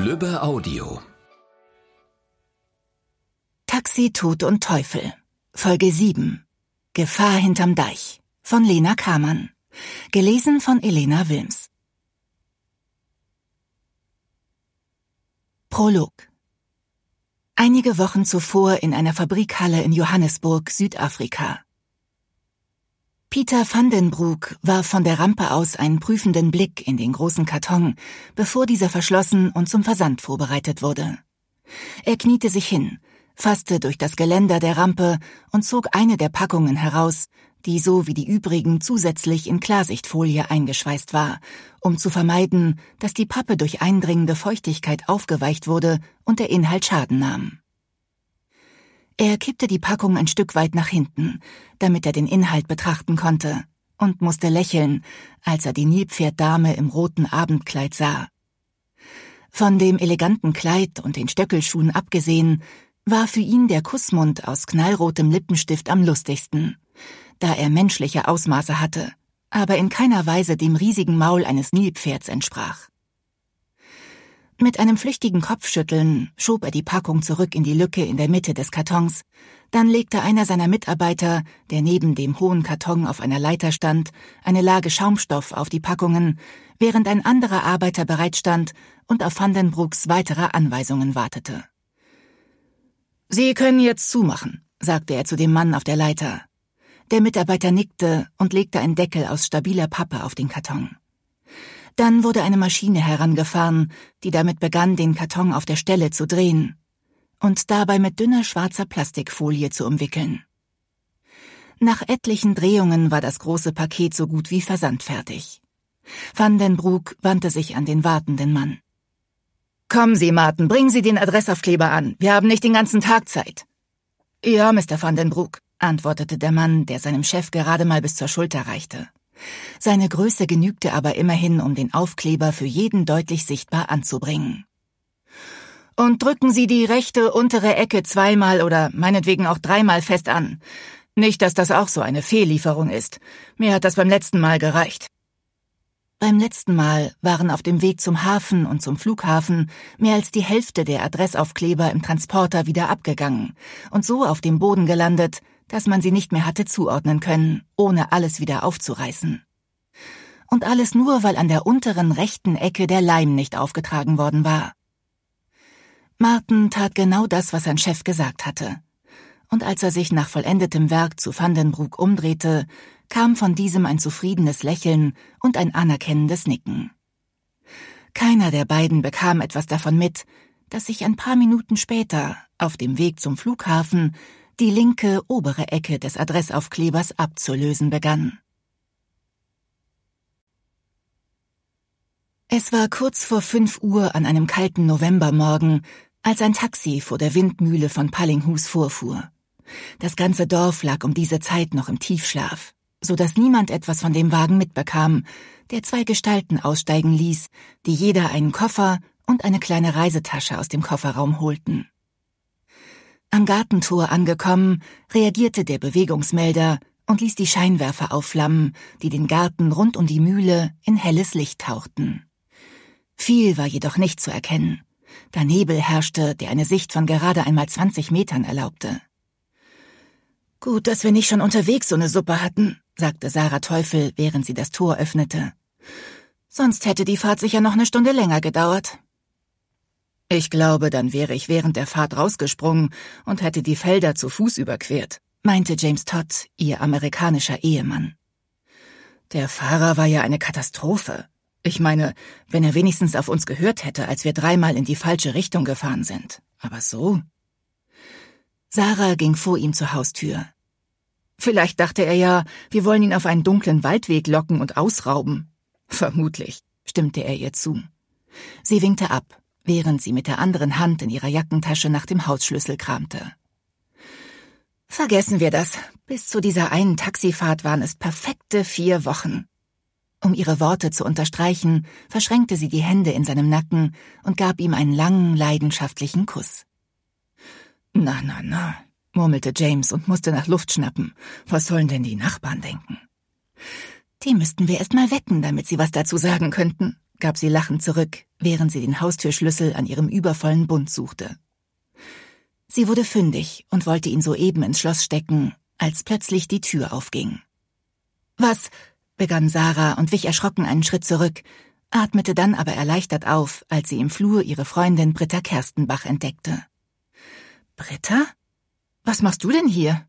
Lübbe Audio Taxi, Tod und Teufel. Folge 7. Gefahr hinterm Deich. Von Lena Kamann. Gelesen von Elena Wilms. Prolog. Einige Wochen zuvor in einer Fabrikhalle in Johannesburg, Südafrika, Peter Vandenbroek warf von der Rampe aus einen prüfenden Blick in den großen Karton, bevor dieser verschlossen und zum Versand vorbereitet wurde. Er kniete sich hin, fasste durch das Geländer der Rampe und zog eine der Packungen heraus, die so wie die übrigen zusätzlich in Klarsichtfolie eingeschweißt war, um zu vermeiden, dass die Pappe durch eindringende Feuchtigkeit aufgeweicht wurde und der Inhalt Schaden nahm. Er kippte die Packung ein Stück weit nach hinten, damit er den Inhalt betrachten konnte, und musste lächeln, als er die Nilpferddame im roten Abendkleid sah. Von dem eleganten Kleid und den Stöckelschuhen abgesehen, war für ihn der Kussmund aus knallrotem Lippenstift am lustigsten, da er menschliche Ausmaße hatte, aber in keiner Weise dem riesigen Maul eines Nilpferds entsprach. Mit einem flüchtigen Kopfschütteln schob er die Packung zurück in die Lücke in der Mitte des Kartons, dann legte einer seiner Mitarbeiter, der neben dem hohen Karton auf einer Leiter stand, eine Lage Schaumstoff auf die Packungen, während ein anderer Arbeiter bereitstand und auf Vandenbrooks weitere Anweisungen wartete. Sie können jetzt zumachen, sagte er zu dem Mann auf der Leiter. Der Mitarbeiter nickte und legte einen Deckel aus stabiler Pappe auf den Karton. Dann wurde eine Maschine herangefahren, die damit begann, den Karton auf der Stelle zu drehen und dabei mit dünner schwarzer Plastikfolie zu umwickeln. Nach etlichen Drehungen war das große Paket so gut wie versandfertig. Van den Vandenbroek wandte sich an den wartenden Mann. Kommen Sie, Martin, bringen Sie den Adressaufkleber an. Wir haben nicht den ganzen Tag Zeit. Ja, Mr. Van den Vandenbroek, antwortete der Mann, der seinem Chef gerade mal bis zur Schulter reichte. Seine Größe genügte aber immerhin, um den Aufkleber für jeden deutlich sichtbar anzubringen. Und drücken Sie die rechte untere Ecke zweimal oder meinetwegen auch dreimal fest an. Nicht, dass das auch so eine Fehllieferung ist. Mir hat das beim letzten Mal gereicht. Beim letzten Mal waren auf dem Weg zum Hafen und zum Flughafen mehr als die Hälfte der Adressaufkleber im Transporter wieder abgegangen und so auf dem Boden gelandet, dass man sie nicht mehr hatte zuordnen können, ohne alles wieder aufzureißen. Und alles nur, weil an der unteren rechten Ecke der Leim nicht aufgetragen worden war. Martin tat genau das, was sein Chef gesagt hatte. Und als er sich nach vollendetem Werk zu Vandenbrug umdrehte, kam von diesem ein zufriedenes Lächeln und ein anerkennendes Nicken. Keiner der beiden bekam etwas davon mit, dass sich ein paar Minuten später, auf dem Weg zum Flughafen, die linke obere Ecke des Adressaufklebers abzulösen begann. Es war kurz vor fünf Uhr an einem kalten Novembermorgen, als ein Taxi vor der Windmühle von Pallinghus vorfuhr. Das ganze Dorf lag um diese Zeit noch im Tiefschlaf, so dass niemand etwas von dem Wagen mitbekam, der zwei Gestalten aussteigen ließ, die jeder einen Koffer und eine kleine Reisetasche aus dem Kofferraum holten. Am Gartentor angekommen, reagierte der Bewegungsmelder und ließ die Scheinwerfer aufflammen, die den Garten rund um die Mühle in helles Licht tauchten. Viel war jedoch nicht zu erkennen, da Nebel herrschte, der eine Sicht von gerade einmal 20 Metern erlaubte. Gut, dass wir nicht schon unterwegs so eine Suppe hatten, sagte Sarah Teufel, während sie das Tor öffnete. Sonst hätte die Fahrt sicher noch eine Stunde länger gedauert. Ich glaube, dann wäre ich während der Fahrt rausgesprungen und hätte die Felder zu Fuß überquert, meinte James Todd, ihr amerikanischer Ehemann. Der Fahrer war ja eine Katastrophe. Ich meine, wenn er wenigstens auf uns gehört hätte, als wir dreimal in die falsche Richtung gefahren sind. Aber so. Sarah ging vor ihm zur Haustür. Vielleicht dachte er ja, wir wollen ihn auf einen dunklen Waldweg locken und ausrauben. Vermutlich, stimmte er ihr zu. Sie winkte ab während sie mit der anderen Hand in ihrer Jackentasche nach dem Hausschlüssel kramte. Vergessen wir das. Bis zu dieser einen Taxifahrt waren es perfekte vier Wochen. Um ihre Worte zu unterstreichen, verschränkte sie die Hände in seinem Nacken und gab ihm einen langen, leidenschaftlichen Kuss. Na, na, na, murmelte James und musste nach Luft schnappen. Was sollen denn die Nachbarn denken? Die müssten wir erst mal wecken, damit sie was dazu sagen könnten gab sie lachend zurück, während sie den Haustürschlüssel an ihrem übervollen Bund suchte. Sie wurde fündig und wollte ihn soeben ins Schloss stecken, als plötzlich die Tür aufging. Was? begann Sarah und wich erschrocken einen Schritt zurück, atmete dann aber erleichtert auf, als sie im Flur ihre Freundin Britta Kerstenbach entdeckte. Britta? Was machst du denn hier?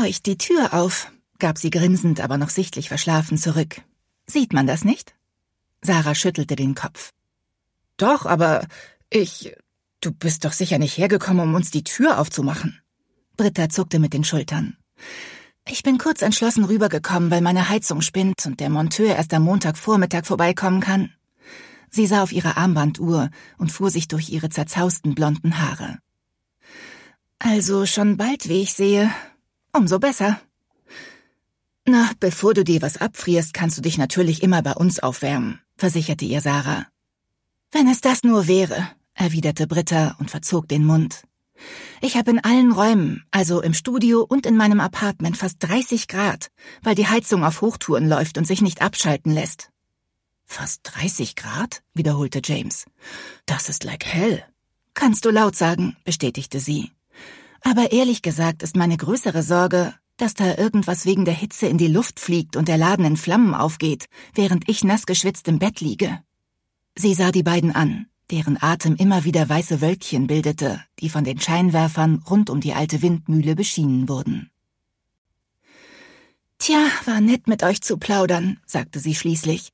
Euch die Tür auf, gab sie grinsend, aber noch sichtlich verschlafen zurück. Sieht man das nicht? Sarah schüttelte den Kopf. Doch, aber ich. Du bist doch sicher nicht hergekommen, um uns die Tür aufzumachen. Britta zuckte mit den Schultern. Ich bin kurz entschlossen rübergekommen, weil meine Heizung spinnt und der Monteur erst am Montagvormittag vorbeikommen kann. Sie sah auf ihre Armbanduhr und fuhr sich durch ihre zerzausten blonden Haare. Also schon bald, wie ich sehe. Umso besser. Na, bevor du dir was abfrierst, kannst du dich natürlich immer bei uns aufwärmen versicherte ihr Sarah. Wenn es das nur wäre, erwiderte Britta und verzog den Mund. Ich habe in allen Räumen, also im Studio und in meinem Apartment, fast 30 Grad, weil die Heizung auf Hochtouren läuft und sich nicht abschalten lässt. Fast 30 Grad? wiederholte James. Das ist like hell. Kannst du laut sagen, bestätigte sie. Aber ehrlich gesagt ist meine größere Sorge, dass da irgendwas wegen der Hitze in die Luft fliegt und der Laden in Flammen aufgeht, während ich nassgeschwitzt im Bett liege. Sie sah die beiden an, deren Atem immer wieder weiße Wölkchen bildete, die von den Scheinwerfern rund um die alte Windmühle beschienen wurden. Tja, war nett mit euch zu plaudern, sagte sie schließlich.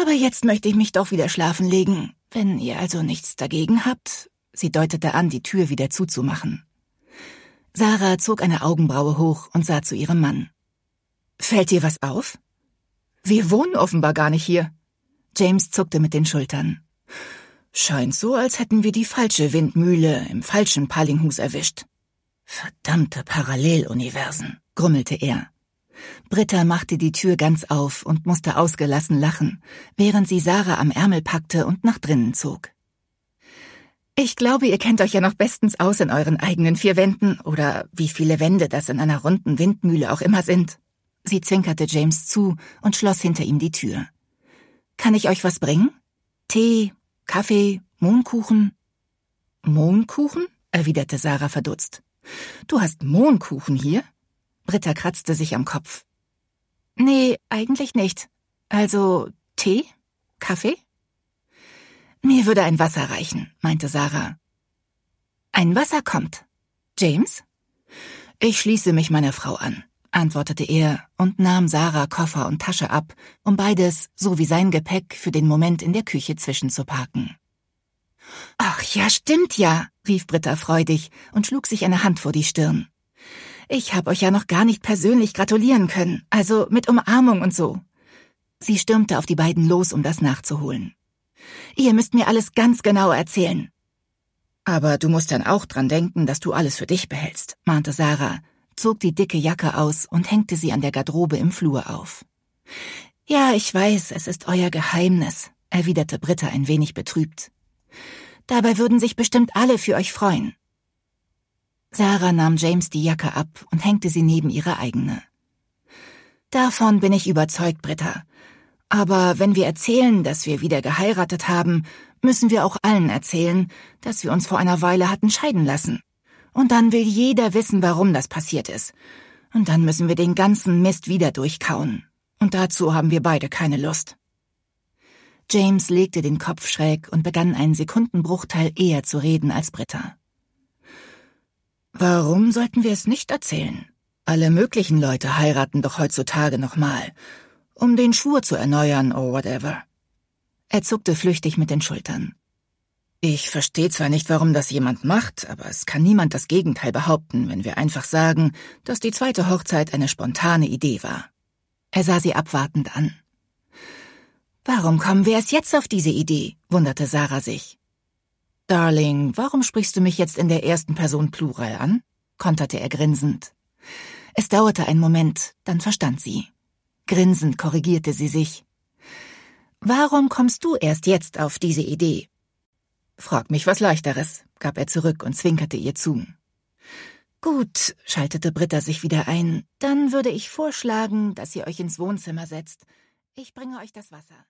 Aber jetzt möchte ich mich doch wieder schlafen legen, wenn ihr also nichts dagegen habt. Sie deutete an, die Tür wieder zuzumachen. Sarah zog eine Augenbraue hoch und sah zu ihrem Mann. Fällt dir was auf? Wir wohnen offenbar gar nicht hier. James zuckte mit den Schultern. Scheint so, als hätten wir die falsche Windmühle im falschen Pallinghus erwischt. Verdammte Paralleluniversen, grummelte er. Britta machte die Tür ganz auf und musste ausgelassen lachen, während sie Sarah am Ärmel packte und nach drinnen zog. Ich glaube, ihr kennt euch ja noch bestens aus in euren eigenen vier Wänden oder wie viele Wände das in einer runden Windmühle auch immer sind. Sie zwinkerte James zu und schloss hinter ihm die Tür. Kann ich euch was bringen? Tee, Kaffee, Mohnkuchen? Mohnkuchen? erwiderte Sarah verdutzt. Du hast Mohnkuchen hier? Britta kratzte sich am Kopf. Nee, eigentlich nicht. Also Tee? Kaffee? Mir würde ein Wasser reichen, meinte Sarah. Ein Wasser kommt. James? Ich schließe mich meiner Frau an, antwortete er und nahm Sarah Koffer und Tasche ab, um beides sowie sein Gepäck für den Moment in der Küche zwischenzuparken. Ach ja, stimmt ja, rief Britta freudig und schlug sich eine Hand vor die Stirn. Ich hab euch ja noch gar nicht persönlich gratulieren können, also mit Umarmung und so. Sie stürmte auf die beiden los, um das nachzuholen. Ihr müsst mir alles ganz genau erzählen. Aber du musst dann auch dran denken, dass du alles für dich behältst, mahnte Sarah, zog die dicke Jacke aus und hängte sie an der Garderobe im Flur auf. Ja, ich weiß, es ist euer Geheimnis, erwiderte Britta ein wenig betrübt. Dabei würden sich bestimmt alle für euch freuen. Sarah nahm James die Jacke ab und hängte sie neben ihre eigene. Davon bin ich überzeugt, Britta. Aber wenn wir erzählen, dass wir wieder geheiratet haben, müssen wir auch allen erzählen, dass wir uns vor einer Weile hatten scheiden lassen. Und dann will jeder wissen, warum das passiert ist. Und dann müssen wir den ganzen Mist wieder durchkauen. Und dazu haben wir beide keine Lust. James legte den Kopf schräg und begann einen Sekundenbruchteil eher zu reden als Britta. Warum sollten wir es nicht erzählen? Alle möglichen Leute heiraten doch heutzutage nochmal. Um den Schwur zu erneuern or whatever. Er zuckte flüchtig mit den Schultern. Ich verstehe zwar nicht, warum das jemand macht, aber es kann niemand das Gegenteil behaupten, wenn wir einfach sagen, dass die zweite Hochzeit eine spontane Idee war. Er sah sie abwartend an. Warum kommen wir erst jetzt auf diese Idee? wunderte Sarah sich. Darling, warum sprichst du mich jetzt in der ersten Person Plural an? konterte er grinsend. Es dauerte einen Moment, dann verstand sie. Grinsend korrigierte sie sich. Warum kommst du erst jetzt auf diese Idee? Frag mich was Leichteres, gab er zurück und zwinkerte ihr zu. Gut, schaltete Britta sich wieder ein, dann würde ich vorschlagen, dass ihr euch ins Wohnzimmer setzt. Ich bringe euch das Wasser.